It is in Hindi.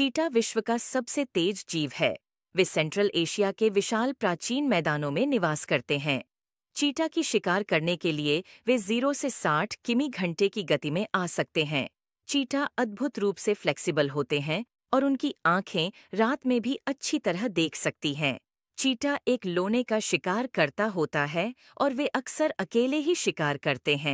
चीटा विश्व का सबसे तेज जीव है वे सेंट्रल एशिया के विशाल प्राचीन मैदानों में निवास करते हैं चीटा की शिकार करने के लिए वे जीरो से साठ किमी घंटे की गति में आ सकते हैं चीटा अद्भुत रूप से फ्लेक्सिबल होते हैं और उनकी आंखें रात में भी अच्छी तरह देख सकती हैं चीटा एक लोने का शिकार करता होता है और वे अक्सर अकेले ही शिकार करते हैं